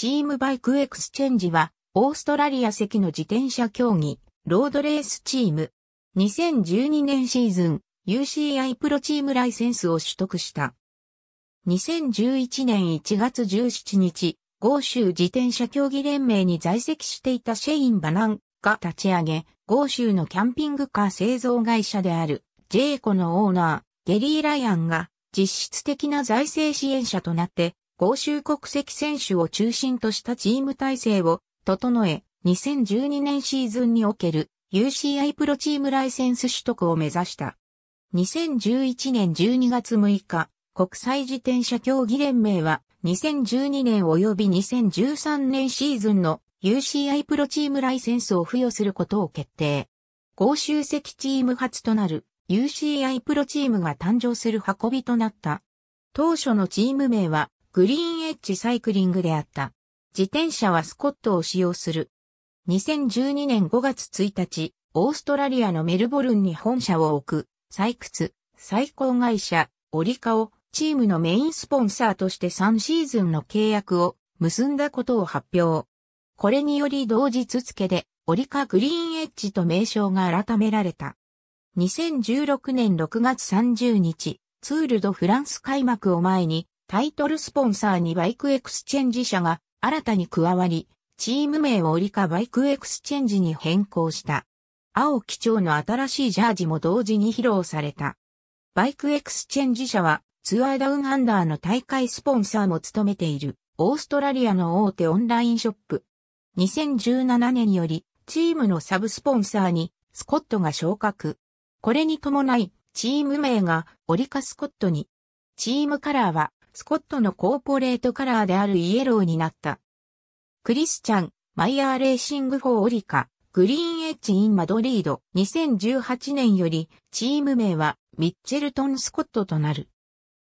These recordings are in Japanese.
チームバイクエクスチェンジは、オーストラリア籍の自転車競技、ロードレースチーム。2012年シーズン、UCI プロチームライセンスを取得した。2011年1月17日、豪州自転車競技連盟に在籍していたシェイン・バナンが立ち上げ、豪州のキャンピングカー製造会社である、ジェイコのオーナー、ゲリー・ライアンが実質的な財政支援者となって豪州国籍選手を中心としたチーム体制を整え、2012年シーズンにおける UCI プロチームライセンス取得を目指した。2011年12月6日、国際自転車競技連盟は2012年及び2013年シーズンの UCI プロチームライセンスを付与することを決定。合衆席チーム初となる UCI プロチームが誕生する運びとなった。当初のチーム名はグリーンエッジサイクリングであった。自転車はスコットを使用する。2012年5月1日、オーストラリアのメルボルンに本社を置く、採掘、最高会社、オリカをチームのメインスポンサーとして3シーズンの契約を結んだことを発表。これにより同日付で、オリカグリーンエッジと名称が改められた。2016年6月30日、ツールドフランス開幕を前に、タイトルスポンサーにバイクエクスチェンジ社が新たに加わり、チーム名をオリカバイクエクスチェンジに変更した。青基調の新しいジャージも同時に披露された。バイクエクスチェンジ社はツアーダウンアンダーの大会スポンサーも務めているオーストラリアの大手オンラインショップ。2017年よりチームのサブスポンサーにスコットが昇格。これに伴いチーム名がオリカスコットに。チームカラーはスコットのコーポレートカラーであるイエローになった。クリスチャン、マイヤーレーシング4オリカ、グリーンエッジインマドリード、2018年より、チーム名は、ミッチェルトン・スコットとなる。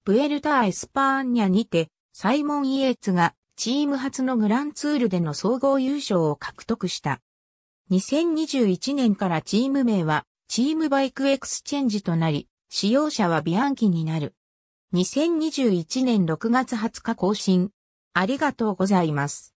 プエルター・エスパーニャにて、サイモン・イエーツが、チーム初のグランツールでの総合優勝を獲得した。2021年からチーム名は、チームバイクエクスチェンジとなり、使用者はビアンキになる。2021年6月20日更新。ありがとうございます。